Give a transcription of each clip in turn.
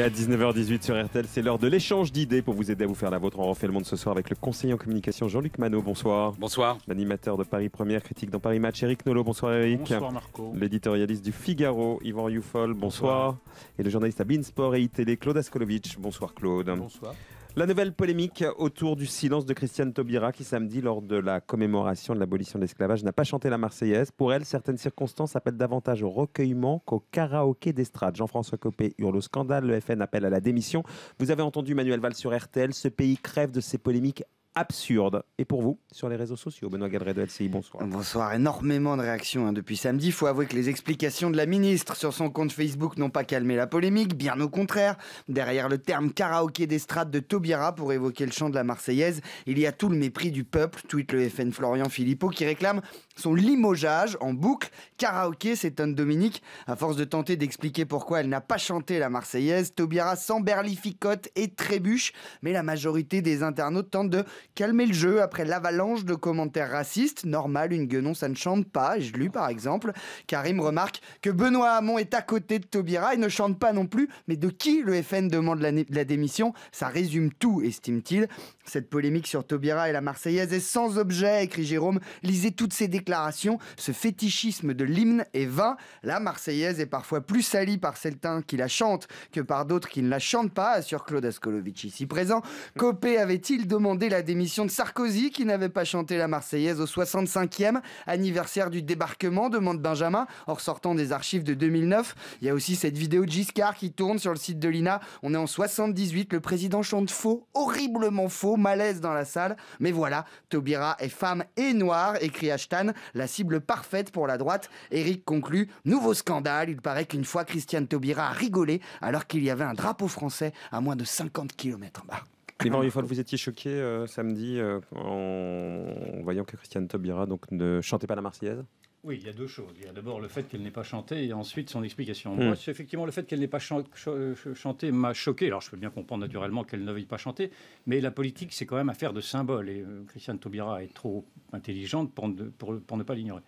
Et à 19h18 sur RTL, c'est l'heure de l'échange d'idées pour vous aider à vous faire la vôtre. On refait le monde ce soir avec le conseiller en communication Jean-Luc Manot. Bonsoir. Bonsoir. L'animateur de Paris Première, critique dans Paris Match, Eric Nolo. Bonsoir Eric. Bonsoir Marco. L'éditorialiste du Figaro, Yvan Youfol. Bonsoir. Et le journaliste à Beansport et ITL, Claude Askolovitch. Bonsoir Claude. Bonsoir. La nouvelle polémique autour du silence de Christiane Taubira qui samedi lors de la commémoration de l'abolition de l'esclavage n'a pas chanté la Marseillaise. Pour elle, certaines circonstances appellent davantage au recueillement qu'au karaoké d'estrade. Jean-François Copé hurle au scandale, le FN appelle à la démission. Vous avez entendu Manuel Valls sur RTL, ce pays crève de ses polémiques absurde. Et pour vous, sur les réseaux sociaux, Benoît Gadret de LCI, bonsoir. Bonsoir, énormément de réactions hein, depuis samedi. Il faut avouer que les explications de la ministre sur son compte Facebook n'ont pas calmé la polémique, bien au contraire. Derrière le terme karaoké d'estrade de Taubira pour évoquer le chant de la Marseillaise, il y a tout le mépris du peuple, tweet le FN Florian Philippot qui réclame son limogeage en boucle. Karaoké, s'étonne Dominique. À force de tenter d'expliquer pourquoi elle n'a pas chanté la Marseillaise, Taubira s'emberlificote et trébuche, mais la majorité des internautes tentent de calmer le jeu après l'avalanche de commentaires racistes. Normal, une guenon, ça ne chante pas. je lu par exemple, Karim remarque que Benoît Hamon est à côté de Taubira et ne chante pas non plus. Mais de qui le FN demande la, démission Ça résume tout, estime-t-il. Cette polémique sur Taubira et la Marseillaise est sans objet, écrit Jérôme. Lisez toutes ces déclarations. Ce fétichisme de l'hymne est vain. La Marseillaise est parfois plus salie par certains qui la chantent que par d'autres qui ne la chantent pas, assure Claude Ascolovic ici présent. Copé avait-il demandé la démission émission de Sarkozy qui n'avait pas chanté la Marseillaise au 65e anniversaire du débarquement, demande Benjamin, en ressortant des archives de 2009. Il y a aussi cette vidéo de Giscard qui tourne sur le site de l'INA. On est en 78, le président chante faux, horriblement faux, malaise dans la salle. Mais voilà, Taubira est femme et noire, écrit Ashton. la cible parfaite pour la droite. Eric conclut, nouveau scandale, il paraît qu'une fois Christiane Taubira a rigolé alors qu'il y avait un drapeau français à moins de 50 km en bas. Et vous étiez choqué euh, samedi euh, en... voyant que Christiane Taubira donc, ne chantait pas la Marseillaise oui, il y a deux choses. Il y a d'abord le fait qu'elle n'ait pas chanté et ensuite son explication. Hmm. effectivement, le fait qu'elle n'ait pas chanté m'a choqué. Alors, je peux bien comprendre naturellement qu'elle ne veuille pas chanter, mais la politique, c'est quand même affaire de symboles. Et euh, Christiane Taubira est trop intelligente pour ne, pas l'ignorer,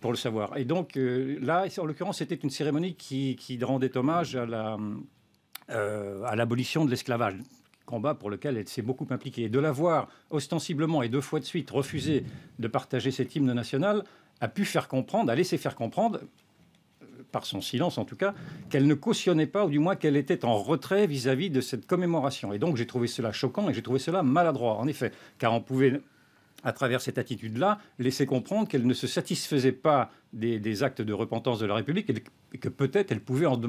pour le savoir. Et donc, là, en l'occurrence, c'était une cérémonie qui, rendait hommage à l'abolition de l'esclavage, combat pour lequel elle s'est beaucoup impliquée. de l'avoir ostensiblement et deux fois de suite refusé de partager cet hymne national a pu faire comprendre, a laissé faire comprendre, euh, par son silence en tout cas, qu'elle ne cautionnait pas, ou du moins qu'elle était en retrait vis-à-vis de cette commémoration. Et donc j'ai trouvé cela choquant et j'ai trouvé cela maladroit, en effet, car on pouvait à travers cette attitude-là, laisser comprendre qu'elle ne se satisfaisait pas des, actes de repentance de la République et que peut-être elle pouvait en,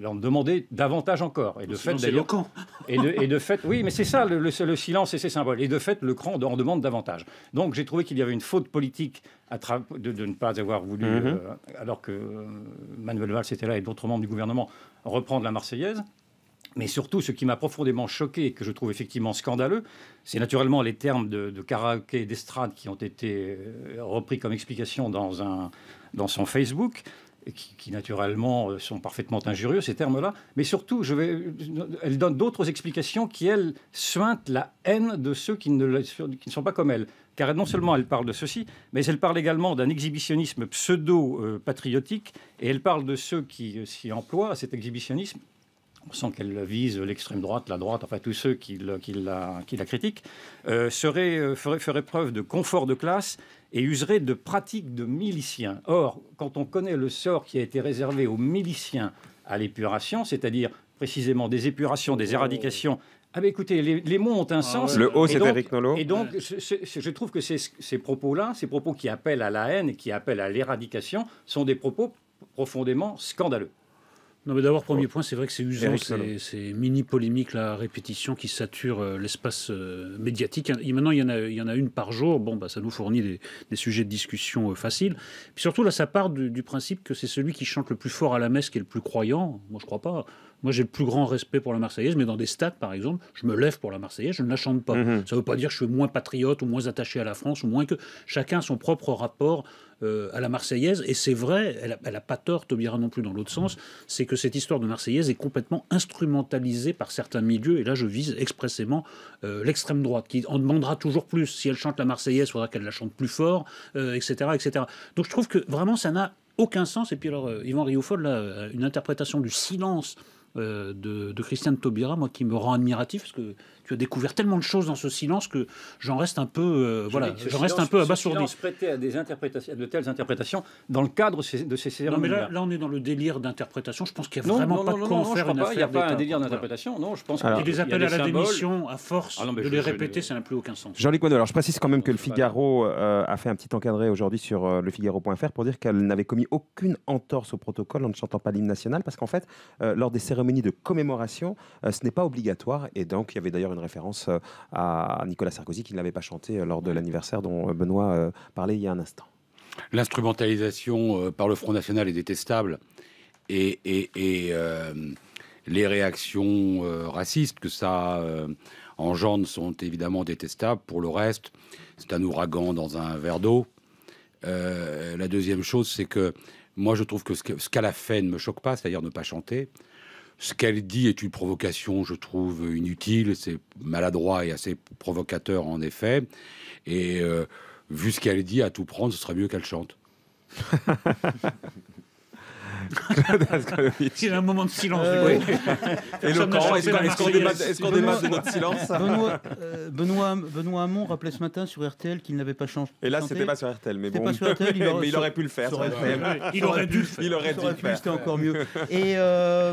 leur demander davantage encore. Et de fait, d'ailleurs, et de, fait, oui, mais c'est ça le, silence et ses symboles. Et de fait, le cran en demande davantage. Donc, j'ai trouvé qu'il y avait une faute politique à de, ne pas avoir voulu, mm-hmm. euh, alors que euh, Manuel Valls était là et d'autres membres du gouvernement reprendre la Marseillaise. Mais surtout, ce qui m'a profondément choqué et que je trouve effectivement scandaleux, c'est naturellement les termes de, de karaoké et d'estrade qui ont été euh, repris comme explication dans, un, dans son Facebook qui, naturellement euh, sont parfaitement injurieux, ces termes-là, mais surtout, je vais, elle donne d'autres explications qui, elles, suintent la haine de ceux qui ne, sont pas comme elle. Car non seulement elle parle de ceci, mais elle parle également d'un exhibitionnisme pseudo-patriotique, et elle parle de ceux qui euh, s'y emploient à cet exhibitionnisme. On sent qu'elle vise l'extrême droite, la droite, enfin tous ceux qui, la, critiquent, euh, seraient, euh, preuve de confort de classe et userait de pratiques de miliciens. Or, quand on connaît le sort qui a été réservé aux miliciens à l'épuration, c'est-à-dire précisément des épurations, des oh. éradications, ah ben écoutez, les, mots ont un ah sens. Le haut, c'est Eric Nolot. Et donc, je trouve que ces, ces propos-là, ces propos qui appellent à la haine qui appellent à l'éradication, sont des propos profondément scandaleux. Non, d'abord, premier oh. point, c'est vrai que c'est usant c'est mini polémique la répétition qui sature euh, l'espace euh, médiatique. Et maintenant, il y, en a, une par jour. Bon, bah, ça nous fournit des, sujets de discussion euh, faciles. Puis surtout, là, ça part du, principe que c'est celui qui chante le plus fort à la messe qui est le plus croyant. Moi, je crois pas. Moi, j'ai le plus grand respect pour la Marseillaise, mais dans des stades, par exemple, je me lève pour la Marseillaise, je ne la chante pas. Mhm. Ça ne veut pas dire que je suis moins patriote ou moins attaché à la France, ou moins que. Chacun a son propre rapport euh, à la Marseillaise. Et c'est vrai, elle n'a pas tort, Taubira non plus, dans l'autre sens, c'est que cette histoire de Marseillaise est complètement instrumentalisée par certains milieux. Et là, je vise expressément euh, l'extrême droite, qui en demandera toujours plus. Si elle chante la Marseillaise, il faudra qu'elle la chante plus fort, etc., euh, etc. Donc je trouve que vraiment, ça n'a aucun sens. Et puis alors, Yvan Rioufol, là, une interprétation du silence euh, de, de, Taubira, moi qui me rend admiratif parce que tu as découvert tellement de choses dans ce silence que j'en reste un peu, euh, voilà, j'en reste un peu abasourdi. prêté à des interprétations, de telles interprétations dans le cadre de ces cérémonies. Non, mais là, là on est dans le délire d'interprétation. Je pense qu'il n'y a vraiment pas de quoi en faire une affaire. Il n'y a pas un délire d'interprétation. Non, je pense. que les appelle à la démission, à force ah de les répéter, ça n'a plus aucun sens. Jean-Luc alors je précise quand même que le Figaro euh, a fait un petit encadré aujourd'hui sur lefigaro.fr pour dire qu'elle n'avait commis aucune entorse au protocole en ne chantant pas l'hymne national parce qu'en fait, lors des cérémonies de commémoration, euh, ce n'est pas obligatoire. Et donc, il y avait d'ailleurs une référence euh, à Nicolas Sarkozy qui n'avait l'avait pas chanté euh, lors de l'anniversaire dont Benoît parlait il y a un instant. L'instrumentalisation par le Front National est détestable. Et, les réactions racistes que ça engendre sont évidemment détestables. Pour le reste, c'est un ouragan dans un verre d'eau. la deuxième chose, c'est que moi, je trouve que ce qu'elle a fait ne me choque pas, c'est-à-dire ne pas chanter. Ce qu'elle dit est une provocation, je trouve, inutile. C'est maladroit et assez provocateur, en effet. Et euh, vu ce qu'elle dit, à tout prendre, ce serait mieux qu'elle chante. C'est un moment de silence. Euh, est-ce qu'on débat, de notre silence Benoît, euh, Benoît, Hamon rappelait ce matin sur RTL qu'il n'avait pas changé. Et là, c'était pas sur RTL, mais bon. il aurait, mais il aurait pu le faire. Il aurait dû. Il aurait C'était encore mieux. Et, euh,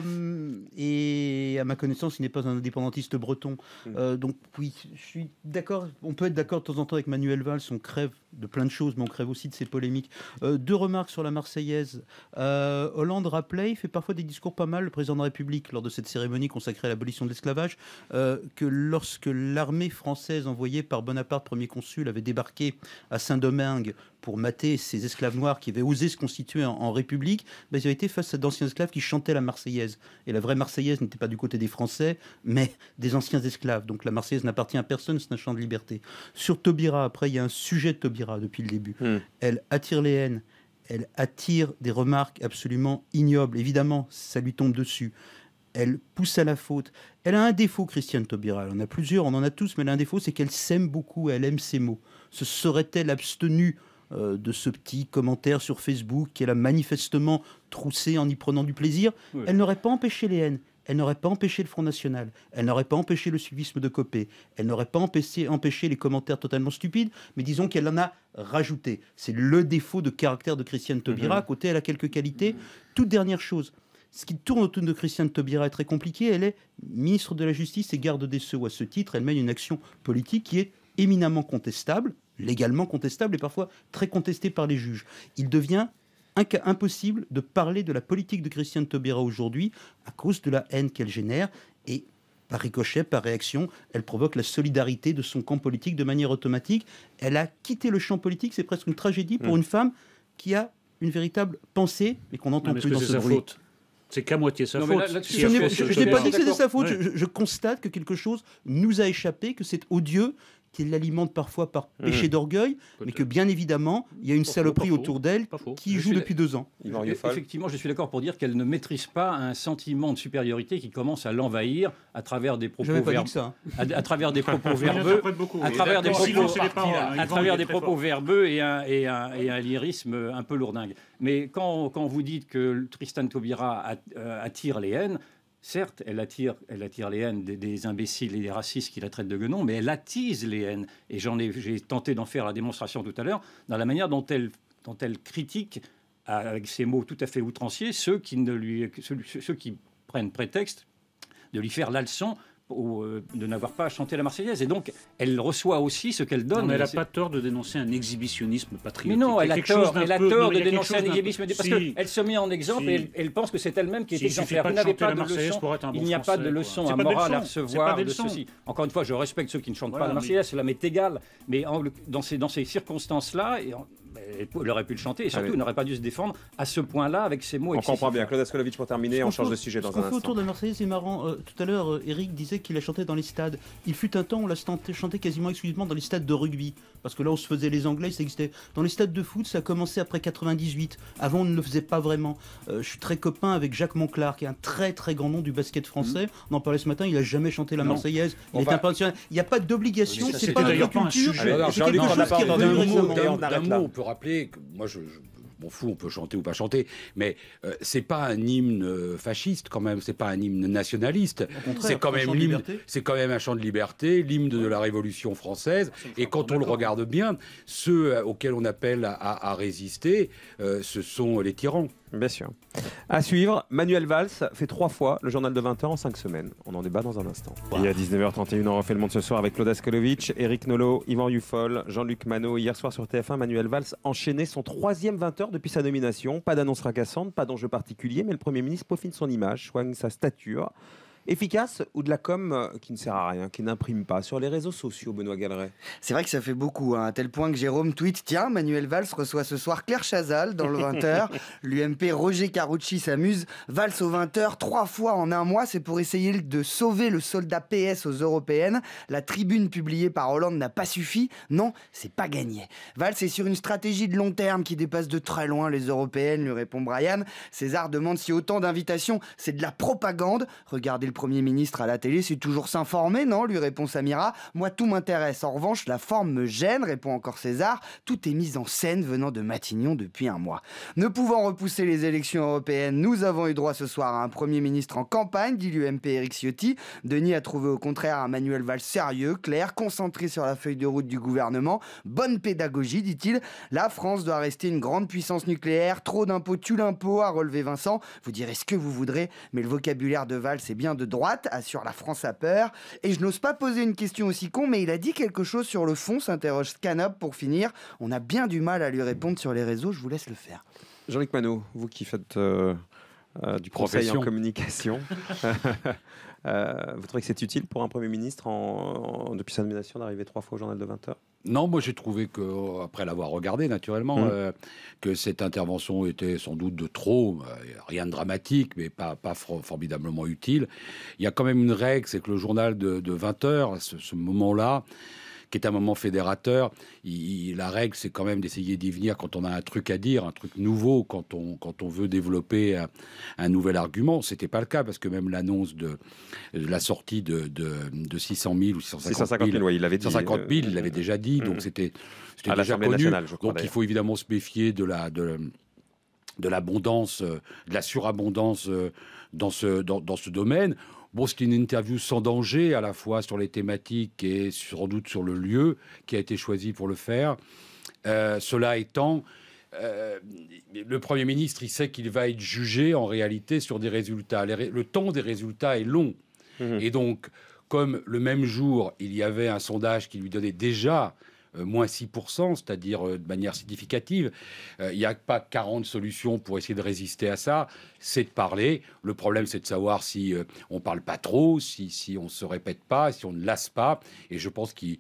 et à ma connaissance, il n'est pas un indépendantiste breton. Hmm. donc oui, je suis d'accord. On peut être d'accord de temps en temps avec Manuel Valls. On crève de plein de choses, mais on crève aussi de ses polémiques. deux remarques sur la Marseillaise. Hollande Hollande rappelait, il fait parfois des discours pas mal, le président de la République, lors de cette cérémonie consacrée à l'abolition de l'esclavage, euh, que lorsque l'armée française envoyée par Bonaparte, premier consul, avait débarqué à Saint-Domingue pour mater ces esclaves noirs qui avaient osé se constituer en, République, mais ben, ils avaient été face à d'anciens esclaves qui chantaient la Marseillaise. Et la vraie Marseillaise n'était pas du côté des Français, mais des anciens esclaves. Donc la Marseillaise n'appartient à personne, c'est un champ de liberté. Sur Taubira, après, il y a un sujet de Taubira depuis le début. Hmm. Elle attire les haines, elle attire des remarques absolument ignobles. Évidemment, ça lui tombe dessus. Elle pousse à la faute. Elle a un défaut, Christiane Taubira. Elle en a plusieurs, on en a tous, mais elle a un défaut, c'est qu'elle s'aime beaucoup, elle aime ses mots. Se serait-elle abstenue euh, de ce petit commentaire sur Facebook qu'elle a manifestement troussé en y prenant du plaisir Elle n'aurait pas empêché les haines elle n'aurait pas empêché le Front National, elle n'aurait pas empêché le suivisme de Copé, elle n'aurait pas empêché, les commentaires totalement stupides, mais disons qu'elle en a rajouté. C'est le défaut de caractère de Christiane Taubira, mhm. à côté elle a quelques qualités. Toute dernière chose, ce qui tourne autour de Christiane Taubira est très compliqué, elle est ministre de la Justice et garde des Sceaux. À ce titre, elle mène une action politique qui est éminemment contestable, légalement contestable et parfois très contestée par les juges. Il devient impossible de parler de la politique de Christiane Taubira aujourd'hui à cause de la haine qu'elle génère. Et par ricochet, par réaction, elle provoque la solidarité de son camp politique de manière automatique. Elle a quitté le champ politique, c'est presque une tragédie pour mm. une femme qui a une véritable pensée, mais qu'on n'entend plus dans ce Faute c'est qu'à moitié sa faute. je, n'ai pas dit que c'était sa faute. je, constate que quelque chose nous a échappé, que c'est odieux, qui l'alimente parfois par mmh. péché d'orgueil, mais que euh, bien évidemment, il y a une saloperie autour d'elle qui joue depuis deux ans. Effectivement, je suis d'accord pour dire qu'elle ne maîtrise pas un sentiment de supériorité qui commence à l'envahir à travers des propos verbeux, à, travers des propos verbeux, à travers des propos, hein. à propos verbeux et un, lyrisme un peu lourdingue. Mais quand, quand vous dites que Tristan Taubira euh, attire les haines, Certes, elle attire, elle attire les haines des, imbéciles et des racistes qui la traitent de guenon, mais elle attise les haines. Et j'ai tenté d'en faire la démonstration tout à l'heure, dans la manière dont elle, critique, avec ses mots tout à fait outranciers, ceux qui, ceux qui prennent prétexte de lui faire la leçon euh, de n'avoir pas chanté la Marseillaise. Et donc, elle reçoit aussi ce qu'elle donne. mais elle n'a pas tort de dénoncer un exhibitionnisme patriotique. Mais non, elle a tort, de dénoncer un exhibitionnisme. Parce qu'elle se met en exemple et elle, pense que c'est elle-même qui est exemplaire. Vous n'avez pas, de leçon. il n'y a pas de leçon à morale à recevoir de ceci. Encore une fois, je respecte ceux qui ne chantent pas la Marseillaise, cela m'est égal. Mais dans ces circonstances-là, il aurait pu le chanter et ah surtout n'aurait pas dû se défendre à ce point-là avec ces mots. On comprend bien. Claude Askolovitch pour terminer, on change de sujet dans un instant. autour de Marseille, c'est marrant. Euh, tout à l'heure, euh, Eric disait qu'il a chanté dans les stades. Il fut un temps où on l'a chanté quasiment exclusivement dans les stades de rugby parce que là on se faisait les Anglais, ça existait. Dans les stades de foot, ça a commencé après 98. Avant, on ne le faisait pas vraiment. Euh, je suis très copain avec Jacques Monclar, qui est un très très grand nom du basket français. Hmm. On en parlait ce matin. Il a jamais chanté la Marseillaise. Il est Il n'y a pas d'obligation. C'est pas, un Sujet. Alors, alors, rappeler, que moi je, m'en fous, on peut chanter ou pas chanter, mais euh, c'est pas un hymne euh, fasciste quand même, c'est pas un hymne nationaliste, c'est quand même c'est quand même un chant de liberté, l'hymne de la Révolution française. Et quand on le regarde bien, ceux euh, auxquels on appelle à, résister, ce sont les tyrans. Bien sûr. À suivre, Manuel Valls fait trois fois le journal de 20h en cinq semaines. On en débat dans un instant. Il Et à 19h31, on refait le monde ce soir avec Claude Askolovitch, Eric nolo Yvan Yuffol, Jean-Luc Manot. Hier soir sur TF1, Manuel Valls enchaînait son troisième 20h depuis sa nomination. Pas d'annonce fracassante, pas d'enjeu particulier, mais le Premier ministre peaufine son image, soigne sa stature efficace ou de la com euh, qui ne sert à rien, qui n'imprime pas sur les réseaux sociaux, Benoît Galeret C'est vrai que ça fait beaucoup, hein, à tel point que Jérôme tweet Tiens, Manuel Valls reçoit ce soir Claire Chazal dans le 20h. L'UMP Roger Carucci s'amuse. Valls au 20h, trois fois en un mois, c'est pour essayer de sauver le soldat PS aux européennes. La tribune publiée par Hollande n'a pas suffi. Non, c'est pas gagné. Valls est sur une stratégie de long terme qui dépasse de très loin les européennes, lui répond Brian. César demande si autant d'invitations, c'est de la propagande. Regardez le Premier ministre à la télé, c'est toujours s'informer, non lui répond Samira. Moi, tout m'intéresse. En revanche, la forme me gêne, répond encore César. Tout est mis en scène venant de Matignon depuis un mois. Ne pouvant repousser les élections européennes, nous avons eu droit ce soir à un Premier ministre en campagne, dit l'UMP Eric Ciotti. Denis a trouvé au contraire un Manuel Valls sérieux, clair, concentré sur la feuille de route du gouvernement. Bonne pédagogie, dit-il. La France doit rester une grande puissance nucléaire. Trop d'impôts tue l'impôt, a relevé Vincent. Vous direz ce que vous voudrez, mais le vocabulaire de Valls est bien de droite, assure la France à peur. Et je n'ose pas poser une question aussi con, mais il a dit quelque chose sur le fond, s'interroge canop pour finir. On a bien du mal à lui répondre sur les réseaux, je vous laisse le faire. Jean-Luc Manot, vous qui faites euh, euh, du conseil en communication, euh, vous trouvez que c'est utile pour un Premier ministre, depuis sa nomination, d'arriver trois fois au journal de 20 h non, moi j'ai trouvé que, après l'avoir regardé naturellement, mmh. euh, que cette intervention était sans doute de trop, euh, rien de dramatique, mais pas, formidablement utile. Il y a quand même une règle, c'est que le journal de, 20 heures, à ce moment-là, qui est un moment fédérateur. Il, la règle, c'est quand même d'essayer d'y venir quand on a un truc à dire, un truc nouveau, quand on, quand on veut développer un, nouvel argument. C'était pas le cas parce que même l'annonce de, la sortie de, de, 600 000 ou 650 000, il avait il euh, avait déjà dit, donc mm. c'était, déjà connu. donc il faut évidemment se méfier de la de, de l'abondance, euh, de la surabondance euh, dans ce, dans, dans ce domaine. Bon, c'est une interview sans danger, à la fois sur les thématiques et sans doute sur le lieu qui a été choisi pour le faire. Euh, cela étant, euh, le Premier ministre, il sait qu'il va être jugé en réalité sur des résultats. le temps des résultats est long. Mmh et donc, comme le même jour, il y avait un sondage qui lui donnait déjà euh, moins 6%, c'est-à-dire euh, de manière significative. Euh, il n'y a pas 40 solutions pour essayer de résister à ça, c'est de parler. Le problème, c'est de savoir si on ne parle pas trop, si, on ne se répète pas, si on ne lasse pas. Et je pense qu'il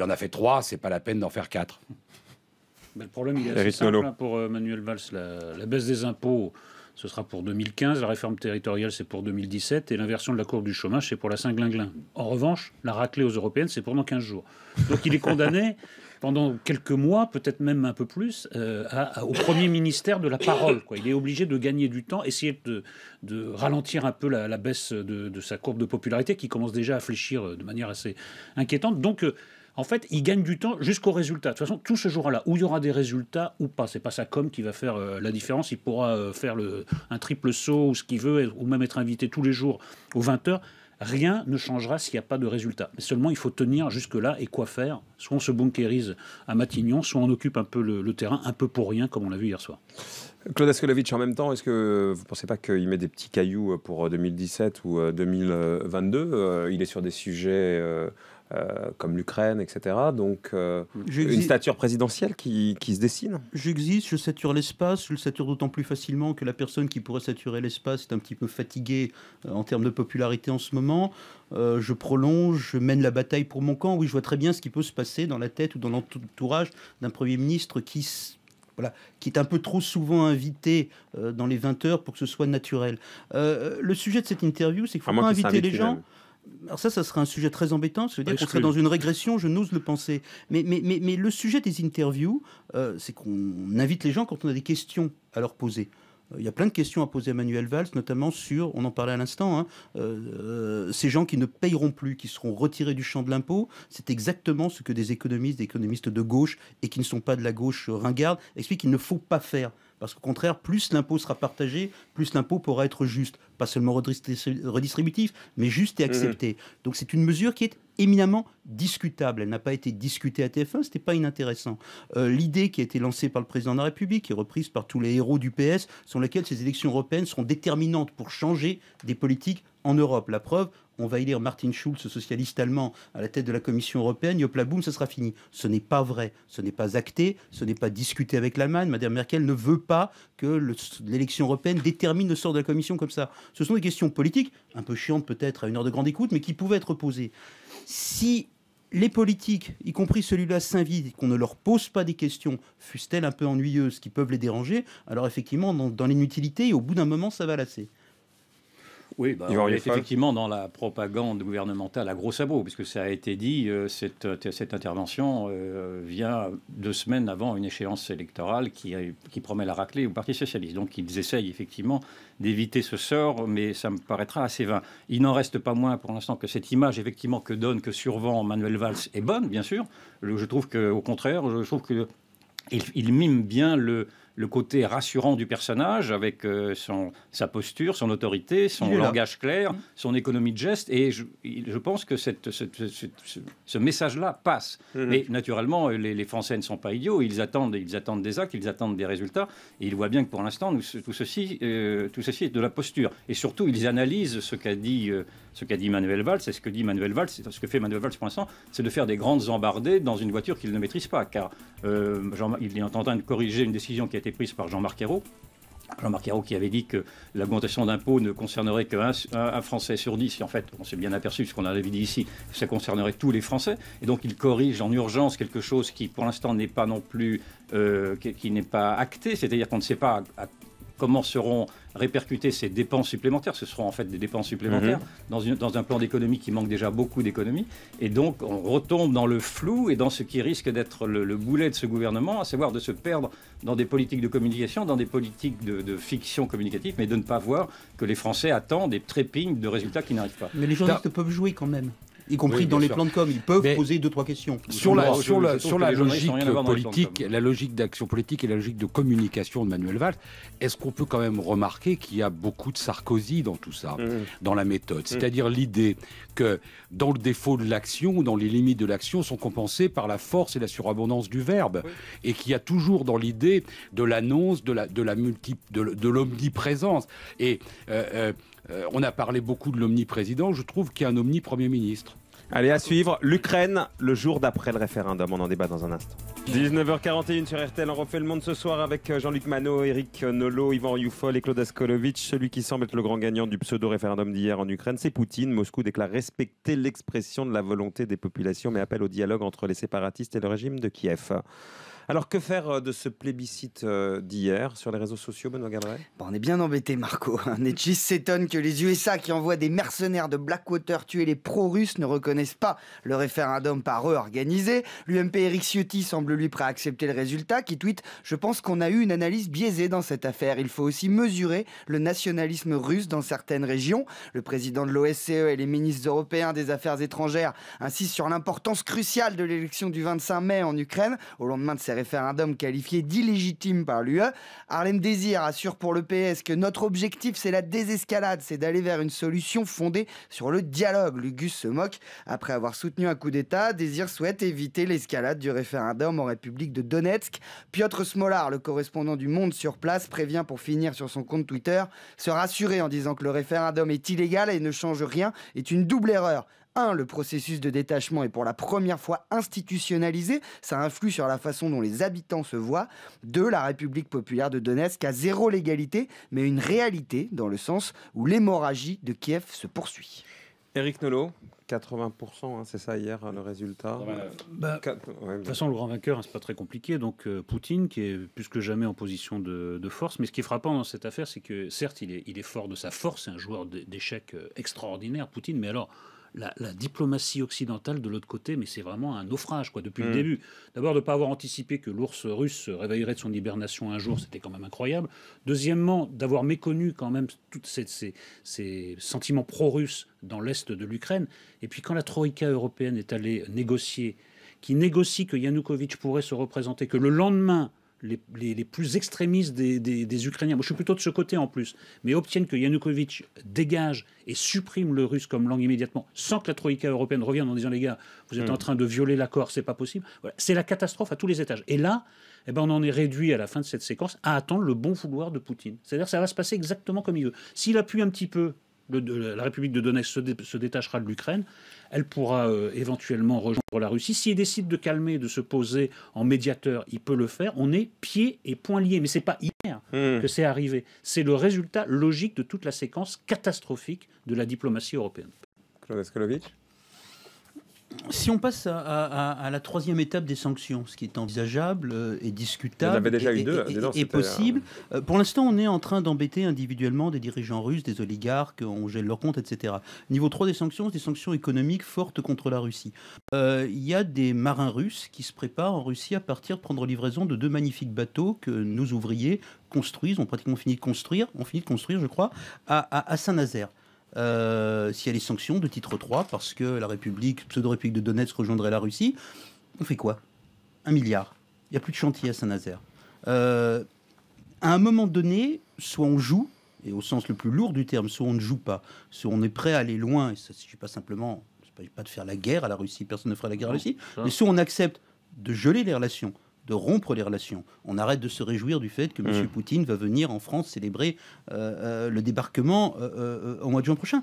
en a fait trois, c'est pas la peine d'en faire quatre. Ben, le problème, il y a hein, pour Manuel Valls. la baisse des impôts, ce sera pour 2015, la réforme territoriale, c'est pour 2017, et l'inversion de la courbe du chômage, c'est pour la Saint-Glinglin. En revanche, la raclée aux européennes, c'est pendant 15 jours. Donc il est condamné pendant quelques mois, peut-être même un peu plus, euh, au premier ministère de la parole. Quoi. Il est obligé de gagner du temps, essayer de, ralentir un peu la, baisse de, sa courbe de popularité qui commence déjà à fléchir euh, de manière assez inquiétante. Donc, euh, en fait, il gagne du temps jusqu'au résultat. De toute façon, tout ce jour-là, où il y aura des résultats ou pas, c'est pas sa com qui va faire euh, la différence. Il pourra euh, faire un triple saut ou ce qu'il veut, ou même être invité tous les jours aux 20h. Rien ne changera s'il n'y a pas de résultat. Mais seulement, il faut tenir jusque-là et quoi faire Soit on se bunkérise à Matignon, soit on occupe un peu le, terrain, un peu pour rien, comme on l'a vu hier soir. Claude Askolovitch, en même temps, est-ce que vous ne pensez pas qu'il met des petits cailloux euh, pour 2017 ou 2022 Il est sur des sujets euh, comme l'Ukraine, etc. Donc, euh, une stature présidentielle qui, qui se dessine. J'existe, je sature l'espace, je le sature d'autant plus facilement que la personne qui pourrait saturer l'espace est un petit peu fatiguée euh, en termes de popularité en ce moment. je prolonge, je mène la bataille pour mon camp. Oui, je vois très bien ce qui peut se passer dans la tête ou dans l'entourage d'un Premier ministre qui voilà, qui est un peu trop souvent invité dans les 20 heures pour que ce soit naturel. le sujet de cette interview, c'est qu'il ne faut pas inviter les gens. Alors ça, ça serait un sujet très embêtant, je dire ah, qu'on serait dans une régression, je n'ose le penser. Mais, mais, le sujet des interviews, euh, c'est qu'on invite les gens quand on a des questions à leur poser. Euh, il y a plein de questions à poser à Manuel Valls, notamment sur, on en parlait à l'instant, hein, euh, ces gens qui ne payeront plus, qui seront retirés du champ de l'impôt. C'est exactement ce que des économistes, des économistes de gauche, et qui ne sont pas de la gauche ringarde, expliquent qu'il ne faut pas faire. Parce qu'au contraire, plus l'impôt sera partagé, plus l'impôt pourra être juste. Pas seulement redistributif, mais juste et mm-hmm. accepté. Donc c'est une mesure qui est éminemment discutable. Elle n'a pas été discutée à TF1, n'était pas inintéressant. Euh, l'idée qui a été lancée par le président de la République et reprise par tous les héros du PS, sur laquelle ces élections européennes seront déterminantes pour changer des politiques en Europe. La preuve, on va élire Martin Schulz, socialiste allemand, à la tête de la Commission européenne, là, boum, ça sera fini. Ce n'est pas vrai, ce n'est pas acté, ce n'est pas discuté avec l'Allemagne. Madame Merkel ne veut pas que l'élection européenne détermine le sort de la Commission comme ça. Ce sont des questions politiques, un peu chiantes peut-être à une heure de grande écoute, mais qui pouvaient être posées. Si les politiques, y compris celui-là, s'invitent, qu'on ne leur pose pas des questions, fussent-elles un peu ennuyeuses, qui peuvent les déranger, alors effectivement, dans, dans l'inutilité, au bout d'un moment, ça va lasser. Oui, bah, effectivement dans la propagande gouvernementale à gros sabots, puisque ça a été dit, euh, euh, cette, intervention euh, vient deux semaines avant une échéance électorale qui, promet la raclée au Parti socialiste. Donc ils essayent effectivement d'éviter ce sort, mais ça me paraîtra assez vain. Il n'en reste pas moins pour l'instant que cette image, effectivement, que donne, que survend Manuel Valls est bonne, bien sûr. Je trouve qu'au contraire, je trouve qu'il mime bien le, le côté rassurant du personnage avec euh, son, sa posture, son autorité, son langage clair, mmh. son économie de gestes. Et je, pense que cette, ce, message-là passe. Mmh. Mais naturellement, les, Français ne sont pas idiots. Ils attendent, ils attendent des actes, ils attendent des résultats. Et ils voient bien que pour l'instant, tout, ceci, euh, tout ceci est de la posture. Et surtout, ils analysent ce qu'a dit. Euh, ce qu'a dit Manuel Valls, c'est ce que dit Manuel ce que fait Manuel Valls pour l'instant, c'est de faire des grandes embardées dans une voiture qu'il ne maîtrise pas, car euh, il est en train de corriger une décision qui a été prise par Jean-Marc Ayrault, Jean-Marc Ayrault qui avait dit que l'augmentation d'impôts ne concernerait qu'un Français sur dix. Et en fait, on s'est bien aperçu, ce qu'on avait dit ici, que ça concernerait tous les Français. Et donc, il corrige en urgence quelque chose qui, pour l'instant, n'est pas non plus, euh, qui, n'est pas acté. C'est-à-dire qu'on ne sait pas comment seront répercutées ces dépenses supplémentaires, ce seront en fait des dépenses supplémentaires mhm. dans, un plan d'économie qui manque déjà beaucoup d'économies. Et donc on retombe dans le flou et dans ce qui risque d'être le, boulet de ce gouvernement, à savoir de se perdre dans des politiques de communication, dans des politiques de, fiction communicative, mais de ne pas voir que les Français attendent des trépignes de résultats qui n'arrivent pas. Mais les journalistes peuvent jouer quand même y compris dans les plans de com. Ils peuvent poser deux, trois questions. Sur la, sur la, logique politique, la logique d'action politique et la logique de communication de Manuel Valls, est-ce qu'on peut quand même remarquer qu'il y a beaucoup de Sarkozy dans tout ça, mmh. dans la méthode mmh. C'est-à-dire l'idée que dans le défaut de l'action, dans les limites de l'action, sont compensées par la force et la surabondance du verbe. Et qu'il y a toujours dans l'idée de l'annonce, de la, de la de, l'omniprésence. Et euh, euh, euh, on a parlé beaucoup de l'omniprésident, je trouve qu'il y a un omni-premier ministre. Allez, à suivre, l'Ukraine, le jour d'après le référendum. On en débat dans un instant. 19h41 sur RTL, on refait le monde ce soir avec euh, Jean-Luc Manot, Eric Nolo, Ivan Youfol et Claude Askolovitch. Celui qui semble être le grand gagnant du pseudo-référendum d'hier en Ukraine, c'est Poutine. Moscou déclare respecter l'expression de la volonté des populations, mais appelle au dialogue entre les séparatistes et le régime de Kiev. Alors que faire euh, de ce plébiscite euh, d'hier sur les réseaux sociaux, Benoît Gadret bah, On est bien embêté, Marco. Netchis s'étonne que les USA qui envoient des mercenaires de Blackwater tuer les pro-russes ne reconnaissent pas le référendum par eux organisé. L'UMP Eric Ciotti semble lui prêt à accepter le résultat qui tweet « Je pense qu'on a eu une analyse biaisée dans cette affaire. Il faut aussi mesurer le nationalisme russe dans certaines régions. Le président de l'OSCE et les ministres européens des Affaires étrangères insistent sur l'importance cruciale de l'élection du 25 mai en Ukraine au lendemain de cette référendum référendum qualifié par l'UE. Harlem Désir assure pour le PS que notre objectif, c'est la désescalade, c'est d'aller vers une solution fondée sur le dialogue. Lugus se moque. Après avoir soutenu un coup d'État, Désir souhaite éviter l'escalade du référendum en République de Donetsk. Piotr Smolar, le correspondant du Monde sur place, prévient pour finir sur son compte Twitter, se rassurer en disant que le référendum est illégal et ne change rien est une double erreur. Un, le processus de détachement est pour la première fois institutionnalisé, ça influe sur la façon dont les habitants se voient. de la République populaire de Donetsk a zéro légalité, mais une réalité dans le sens où l'hémorragie de Kiev se poursuit. Eric Nolot, 80%, hein, c'est ça hier hein, le résultat. Bah, bah, de toute façon, le grand vainqueur, hein, c'est pas très compliqué. Donc euh, Poutine, qui est plus que jamais en position de, force. Mais ce qui est frappant dans cette affaire, c'est que certes, il est, fort de sa force, c'est un joueur d'échecs euh, extraordinaire, Poutine. Mais alors, la, diplomatie occidentale de l'autre côté, mais c'est vraiment un naufrage, quoi, depuis le mm. début. D'abord, de ne pas avoir anticipé que l'ours russe se réveillerait de son hibernation un jour, c'était quand même incroyable. Deuxièmement, d'avoir méconnu quand même tous ces, ces sentiments pro-russes dans l'est de l'Ukraine. Et puis, quand la Troïka européenne est allée négocier, qui négocie que Yanukovych pourrait se représenter, que le lendemain, les, plus extrémistes des, Ukrainiens, moi je suis plutôt de ce côté en plus, mais obtiennent que Yanukovych dégage et supprime le russe comme langue immédiatement, sans que la Troïka européenne revienne en disant les gars, vous êtes hmm. en train de violer l'accord, c'est pas possible. C'est la catastrophe à tous les étages. Et là, eh ben, on en est réduit à la fin de cette séquence à attendre le bon vouloir de Poutine. C'est-à-dire ça va se passer exactement comme il veut. S'il appuie un petit peu, la République de Donetsk se, détachera de l'Ukraine, elle pourra euh, éventuellement rejoindre la Russie. S'il décide de calmer, de se poser en médiateur, il peut le faire. On est pieds et poings liés. Mais c'est pas hier hmm. que c'est arrivé. C'est le résultat logique de toute la séquence catastrophique de la diplomatie européenne. Claude si on passe à, la troisième étape des sanctions, ce qui est envisageable euh, et discutable, déjà et, hein, euh, possible. Euh, pour l'instant, on est en train d'embêter individuellement des dirigeants russes, des oligarques, on gèle leur compte, etc. Niveau 3 des sanctions, c'est des sanctions économiques fortes contre la Russie. Il y a des marins russes qui se préparent en Russie à partir de prendre livraison de deux magnifiques bateaux que nos ouvriers construisent, ont pratiquement fini de construire, On fini de construire, je crois, à Saint-Nazaire. Euh, s'il y a les sanctions de titre 3, parce que la République, pseudo-République de Donetsk rejoindrait la Russie, on fait quoi Un milliard. Il n'y a plus de chantier à Saint-Nazaire. Euh, à un moment donné, soit on joue, et au sens le plus lourd du terme, soit on ne joue pas, soit on est prêt à aller loin, et ça ne pas simplement pas de faire la guerre à la Russie, personne ne ferait la guerre à la Russie, mais soit on accepte de geler les relations, de rompre les relations. On arrête de se réjouir du fait que M. Mm. Poutine va venir en France célébrer euh, euh, le débarquement euh, au mois de juin prochain.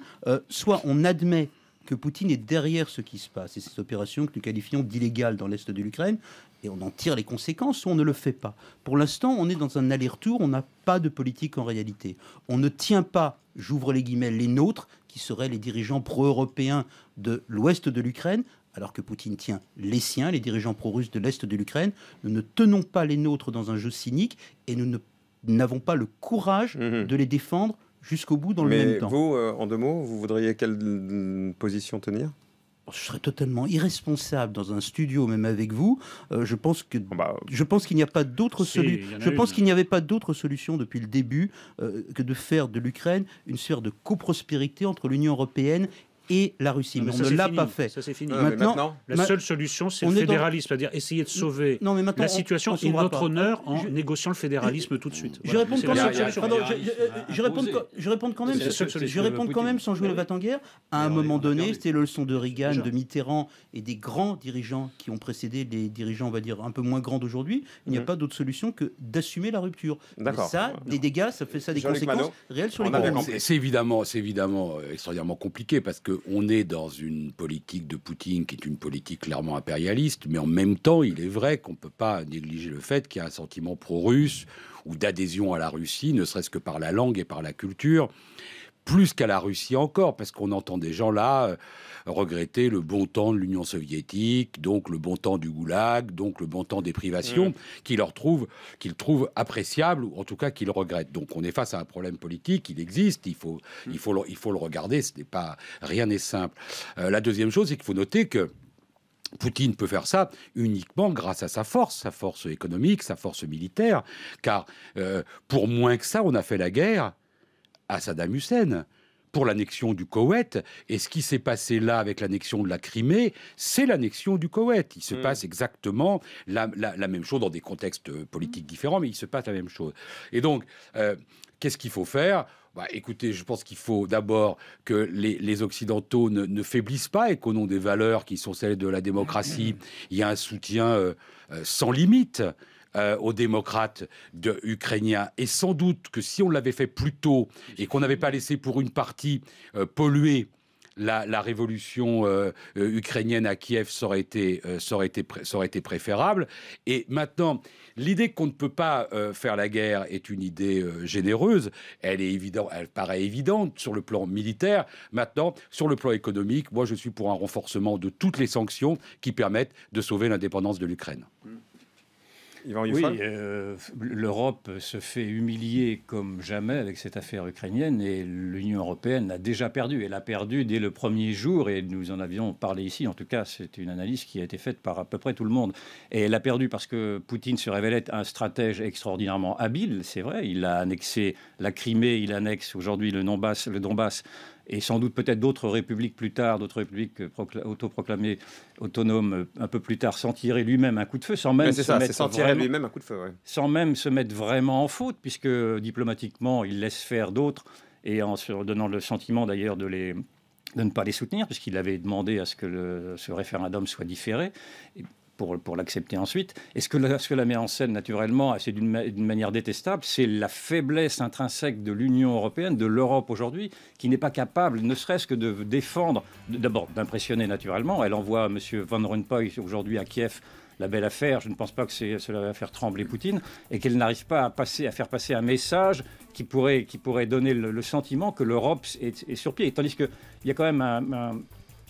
soit on admet que Poutine est derrière ce qui se passe et cette opérations que nous qualifions d'illégales dans l'Est de l'Ukraine, et on en tire les conséquences ou on ne le fait pas. Pour l'instant, on est dans un aller-retour, on n'a pas de politique en réalité. On ne tient pas, j'ouvre les guillemets, les nôtres, qui seraient les dirigeants pro-européens de l'ouest de l'Ukraine, alors que Poutine tient les siens, les dirigeants pro-russes de l'Est de l'Ukraine. Nous ne tenons pas les nôtres dans un jeu cynique et nous n'avons pas le courage mhm. de les défendre jusqu'au bout dans le même temps. Vous, euh, en deux mots, vous voudriez quelle mm, position tenir oh, je serais totalement irresponsable dans un studio, même avec vous. Euh, je pense que ah bah, euh, je pense qu'il n'y a pas d'autre solution. Je pense qu'il n'y avait pas d'autre solution depuis le début que de faire de l'Ukraine une sphère de coprospérité entre l'Union européenne et la Russie. mais, on ne l'a pas fait. maintenant, la seule solution, c'est le fédéralisme, c'est-à-dire essayer de sauver la situation C'est et notre honneur en négociant le fédéralisme tout de suite. Je réponds quand même. Je réponds quand même. Je quand même sans jouer le bat en guerre. À un moment donné, c'était le leçon de Reagan, de Mitterrand et des grands dirigeants qui ont précédé les dirigeants, on va dire un peu moins grands d'aujourd'hui. Il n'y a mhm. pas d'autre solution que d'assumer la rupture. Ça, des dégâts, ça fait ça des conséquences réelles sur les C'est évidemment, c'est évidemment extraordinairement compliqué parce que on est dans une politique de Poutine qui est une politique clairement impérialiste, mais en même temps, il est vrai qu'on ne peut pas négliger le fait qu'il y a un sentiment pro-russe ou d'adhésion à la Russie, ne serait-ce que par la langue et par la culture plus qu'à la Russie encore, parce qu'on entend des gens là euh, regretter le bon temps de l'Union soviétique, donc le bon temps du goulag, donc le bon temps des privations, mm. qu'ils trouvent, qu'ils trouvent appréciables, ou en tout cas qu'ils regrettent. Donc on est face à un problème politique, il existe, il faut, mm. il faut, le, regarder, ce n'est pas, rien n'est simple. Euh, la deuxième chose, c'est qu'il faut noter que Poutine peut faire ça uniquement grâce à sa force, sa force économique, sa force militaire, car euh, pour moins que ça, on a fait la guerre à Saddam Hussein pour l'annexion du Koweït. Et ce qui s'est passé là avec l'annexion de la Crimée, c'est l'annexion du Koweït. Il se hmm. passe exactement la, même chose dans des contextes politiques différents, mais il se passe la même chose. Et donc, euh, qu'est-ce qu'il faut faire bah, écoutez, je pense qu'il faut d'abord que les, Occidentaux ne, faiblissent pas et qu'au nom des valeurs qui sont celles de la démocratie, il y a un soutien euh, euh, sans limite euh, aux démocrates ukrainiens. Et sans doute que si on l'avait fait plus tôt et qu'on n'avait pas laissé pour une partie euh, polluer la, révolution euh, ukrainienne à Kiev, ça aurait été, ça aurait été, aurait été préférable. Et maintenant, l'idée qu'on ne peut pas faire la guerre est une idée généreuse. Elle est elle paraît évidente sur le plan militaire. Maintenant, sur le plan économique, moi, je suis pour un renforcement de toutes les sanctions qui permettent de sauver l'indépendance de l'Ukraine. Oui, euh, l'Europe se fait humilier comme jamais avec cette affaire ukrainienne et l'Union européenne a déjà perdu. Elle a perdu dès le premier jour et nous en avions parlé ici. En tout cas, c'est une analyse qui a été faite par à peu près tout le monde. Et elle a perdu parce que Poutine se révélait un stratège extraordinairement habile, c'est vrai. Il a annexé la Crimée, il annexe aujourd'hui Le Donbass et sans doute peut-être d'autres républiques plus tard, d'autres républiques euh, autoproclamées autonomes euh, un peu plus tard, sans tirer lui-même un coup de feu, sans même, se, mettre même sans même se mettre vraiment en faute, puisque diplomatiquement, il laisse faire d'autres, et en se donnant le sentiment d'ailleurs de ne pas les soutenir, puisqu'il avait demandé à ce que ce référendum soit différé pour, l'accepter ensuite. Et ce que, la, met en scène, naturellement, c'est d'une manière détestable, c'est la faiblesse intrinsèque de l'Union européenne, de l'Europe aujourd'hui, qui n'est pas capable, ne serait-ce que de défendre, d'abord d'impressionner naturellement. Elle envoie M. Van Rompuy aujourd'hui à Kiev la belle affaire. Je ne pense pas que cela va faire trembler Poutine et qu'elle n'arrive pas à, faire passer un message qui pourrait, donner le, sentiment que l'Europe est, sur pied. Tandis qu'il y a quand même un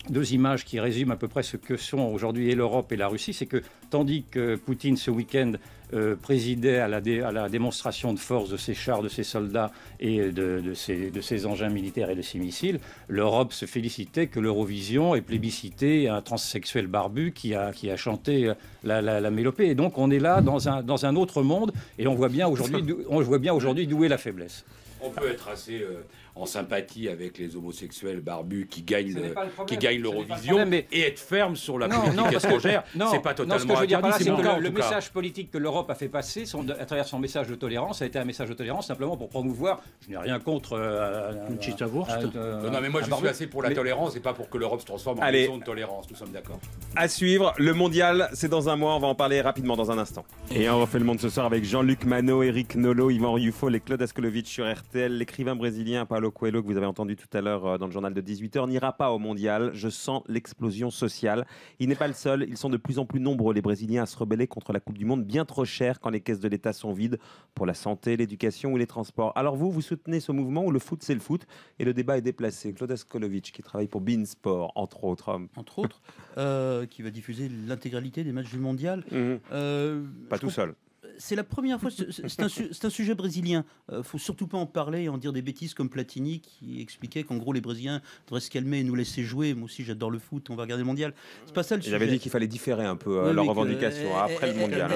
deux images qui résument à peu près ce que sont aujourd'hui l'Europe et la Russie, c'est que tandis que Poutine ce week-end euh, présidait à la, à la, démonstration de force de ses chars, de ses soldats et de, ses, de ses, engins militaires et de ses missiles, l'Europe se félicitait que l'Eurovision ait plébiscité un transsexuel barbu qui a, qui a chanté euh, la, mélopée. Et donc on est là dans un, dans un autre monde et on voit bien aujourd'hui, on voit bien aujourd'hui d'où est la faiblesse. On peut être assez... Euh, en sympathie avec les homosexuels barbus qui gagnent, qui gagnent l'Eurovision et être ferme sur la politique étrangère. c'est pas totalement non, ce le, message politique que l'Europe a fait passer son, à travers son message de tolérance a été un message de tolérance simplement pour promouvoir. Je n'ai rien contre. Euh, Une euh, euh, non, mais moi je suis assez pour la tolérance et pas pour que l'Europe se transforme en de tolérance. Nous sommes d'accord. À suivre, le mondial, c'est dans un mois. On va en parler rapidement dans un instant. Et on refait le monde ce soir avec Jean-Luc Manot, Eric Nolo, Yvan Rufo, les Claude Askolovitch sur RTL, l'écrivain brésilien que vous avez entendu tout à l'heure euh, dans le journal de 18h, n'ira pas au mondial. Je sens l'explosion sociale. Il n'est pas le seul. Ils sont de plus en plus nombreux, les Brésiliens, à se rebeller contre la Coupe du Monde bien trop chère quand les caisses de l'État sont vides pour la santé, l'éducation ou les transports. Alors vous, vous soutenez ce mouvement où le foot, c'est le foot et le débat est déplacé. Claude Skolovic, qui travaille pour Sport entre autres. Entre autres, euh, qui va diffuser l'intégralité des matchs du mondial. Mhm. Euh, pas tout seul c'est la première fois. C'est un, sujet brésilien. ne euh, faut surtout pas en parler et en dire des bêtises comme Platini qui expliquait qu'en gros les Brésiliens devraient se calmer et nous laisser jouer. Moi aussi, j'adore le foot. On va regarder le mondial. C'est pas ça le sujet. J'avais dit qu'il fallait différer un peu euh, leurs revendications eh, après le eh, mondial.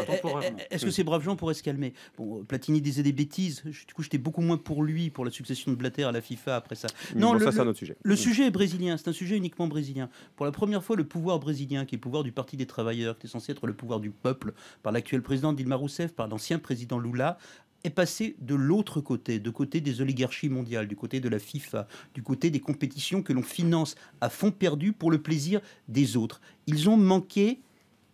Eh, est-ce que ces braves gens pourraient se calmer euh, Platini disait des bêtises. Du coup, j'étais beaucoup moins pour lui pour la succession de Blatter à la FIFA après ça. Non, ça c'est un autre sujet. Le mm. sujet est brésilien. C'est un sujet uniquement brésilien. Pour la première fois, le pouvoir brésilien, qui est le pouvoir du Parti des travailleurs, qui est censé être le pouvoir du peuple, par l'actuel président Dilma Rousseff, par l'ancien président Lula, est passé de l'autre côté, de côté des oligarchies mondiales, du côté de la FIFA, du côté des compétitions que l'on finance à fond perdu pour le plaisir des autres. Ils ont manqué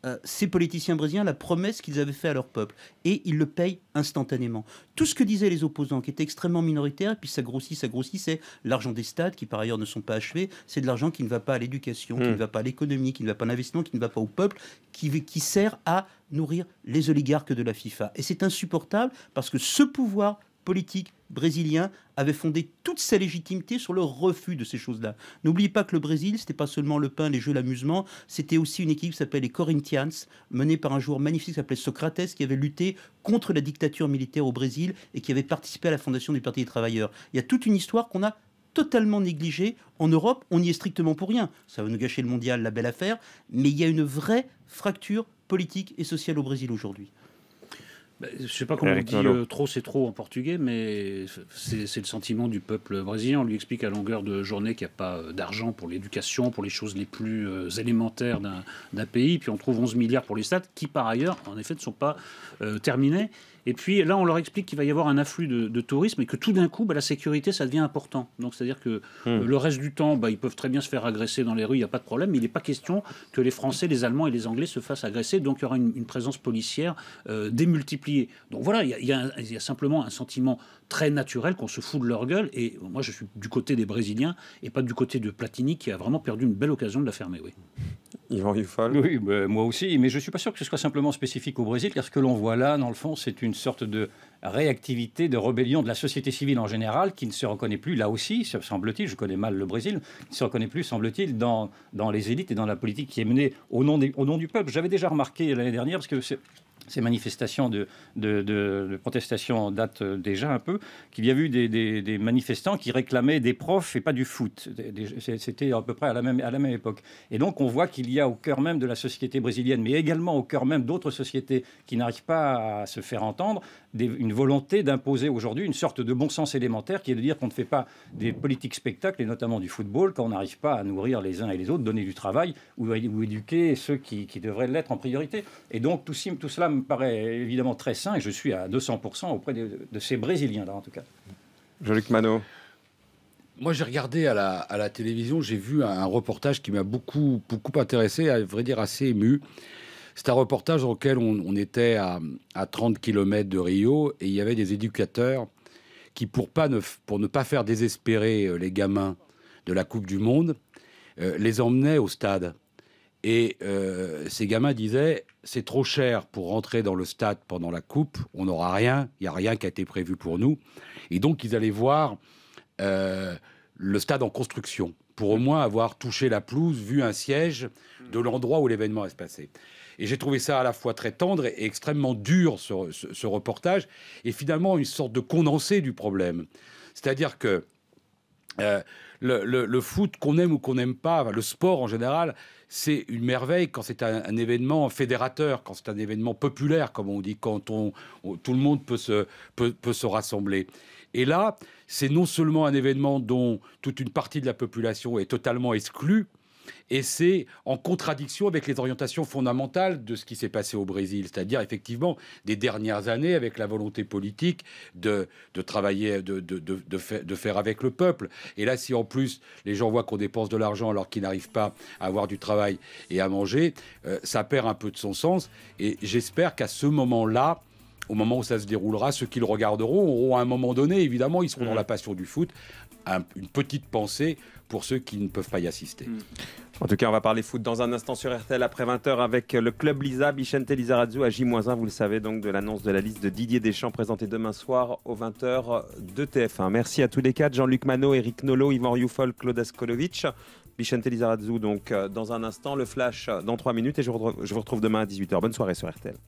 euh, ces politiciens brésiliens la promesse qu'ils avaient faite à leur peuple. Et ils le payent instantanément. Tout ce que disaient les opposants, qui étaient extrêmement minoritaires, et puis ça grossit, ça grossit, c'est l'argent des stades, qui par ailleurs ne sont pas achevés, c'est de l'argent qui ne va pas à l'éducation, qui hmm. ne va pas à l'économie, qui ne va pas à l'investissement, qui ne va pas au peuple, qui sert à nourrir les oligarques de la FIFA. Et c'est insupportable parce que ce pouvoir politique brésilien avait fondé toute sa légitimité sur le refus de ces choses-là. N'oubliez pas que le Brésil, c'était pas seulement le pain, les jeux, l'amusement, c'était aussi une équipe qui s'appelait les Corinthians, menée par un joueur magnifique qui s'appelait Socrates, qui avait lutté contre la dictature militaire au Brésil et qui avait participé à la fondation du Parti des Travailleurs. Il y a toute une histoire qu'on a totalement négligée. En Europe, on y est strictement pour rien. Ça va nous gâcher le mondial, la belle affaire, mais il y a une vraie fracture politique et sociale au Brésil aujourd'hui. Bah, je ne sais pas comment on dit euh, trop, c'est trop en portugais, mais c'est le sentiment du peuple brésilien. On lui explique à longueur de journée qu'il n'y a pas euh, d'argent pour l'éducation, pour les choses les plus euh, élémentaires d'un pays. Puis on trouve 11 milliards pour les stades, qui par ailleurs, en effet, ne sont pas terminés. Et puis là, on leur explique qu'il va y avoir un afflux de, tourisme et que tout d'un coup, bah, la sécurité, ça devient important. Donc c'est-à-dire que hmm. euh, le reste du temps, bah, ils peuvent très bien se faire agresser dans les rues, il n'y a pas de problème. Mais il n'est pas question que les Français, les Allemands et les Anglais se fassent agresser. Donc il y aura une, présence policière euh, démultipliée. Donc voilà, il y, y, a simplement un sentiment très naturel qu'on se fout de leur gueule. Et euh, moi, je suis du côté des Brésiliens et pas du côté de Platini qui a vraiment perdu une belle occasion de la fermer. Oui. Yvan Oui, bah, moi aussi, mais je ne suis pas sûr que ce soit simplement spécifique au Brésil, car ce que l'on voit là, dans le fond, c'est une sorte de réactivité, de rébellion de la société civile en général, qui ne se reconnaît plus, là aussi, semble-t-il, je connais mal le Brésil, qui ne se reconnaît plus, semble-t-il, dans, dans les élites et dans la politique qui est menée au nom, au nom du peuple. J'avais déjà remarqué l'année dernière, parce que c'est ces manifestations de, de, protestation datent déjà un peu, qu'il y a eu des, manifestants qui réclamaient des profs et pas du foot. C'était à peu près à la, même, à la même époque. Et donc on voit qu'il y a au cœur même de la société brésilienne, mais également au cœur même d'autres sociétés qui n'arrivent pas à se faire entendre, une volonté d'imposer aujourd'hui une sorte de bon sens élémentaire qui est de dire qu'on ne fait pas des politiques spectacles, et notamment du football, quand on n'arrive pas à nourrir les uns et les autres, donner du travail ou, éduquer ceux qui, devraient l'être en priorité. Et donc tout, tout cela me paraît évidemment très sain et je suis à 200% auprès de, ces Brésiliens-là, en tout cas. Jean-Luc Mano Moi, j'ai regardé à la, télévision, j'ai vu un, reportage qui m'a beaucoup, beaucoup intéressé, à vrai dire assez ému. C'est un reportage dans lequel on, était à, 30 km de Rio et il y avait des éducateurs qui, pour, pas ne, pour ne pas faire désespérer euh, les gamins de la Coupe du Monde, euh, les emmenaient au stade. Et euh, ces gamins disaient c'est trop cher pour rentrer dans le stade pendant la coupe, on n'aura rien, il n'y a rien qui a été prévu pour nous. Et donc ils allaient voir euh, le stade en construction pour au moins avoir touché la pelouse, vu un siège de l'endroit où l'événement est passé. Et j'ai trouvé ça à la fois très tendre et extrêmement dur, ce, ce, reportage, et finalement une sorte de condensé du problème. C'est-à-dire que euh, le, foot, qu'on aime ou qu'on n'aime pas, le sport en général, c'est une merveille quand c'est un, événement fédérateur, quand c'est un événement populaire, comme on dit, quand tout le monde peut se rassembler. Et là, c'est non seulement un événement dont toute une partie de la population est totalement exclue, et c'est en contradiction avec les orientations fondamentales de ce qui s'est passé au Brésil, c'est-à-dire effectivement des dernières années avec la volonté politique de, de travailler, de, faire, avec le peuple. Et là, si en plus les gens voient qu'on dépense de l'argent alors qu'ils n'arrivent pas à avoir du travail et à manger, euh, ça perd un peu de son sens. Et j'espère qu'à ce moment-là, au moment où ça se déroulera, ceux qui le regarderont auront à un moment donné, évidemment, ils seront dans mmh. la passion du foot, une petite pensée pour ceux qui ne peuvent pas y assister. En tout cas, on va parler foot dans un instant sur RTL après 20h avec le club Lisa, Bichente Lizarazu à J-1, vous le savez donc, de l'annonce de la liste de Didier Deschamps présentée demain soir aux 20h de TF1. Merci à tous les quatre, Jean-Luc Mano, Eric Nolo, Yvan Rioufol, Claude Askolovic. Bichente Lizarazu donc euh, dans un instant, le flash euh, dans 3 minutes et je vous retrouve demain à 18h. Bonne soirée sur RTL.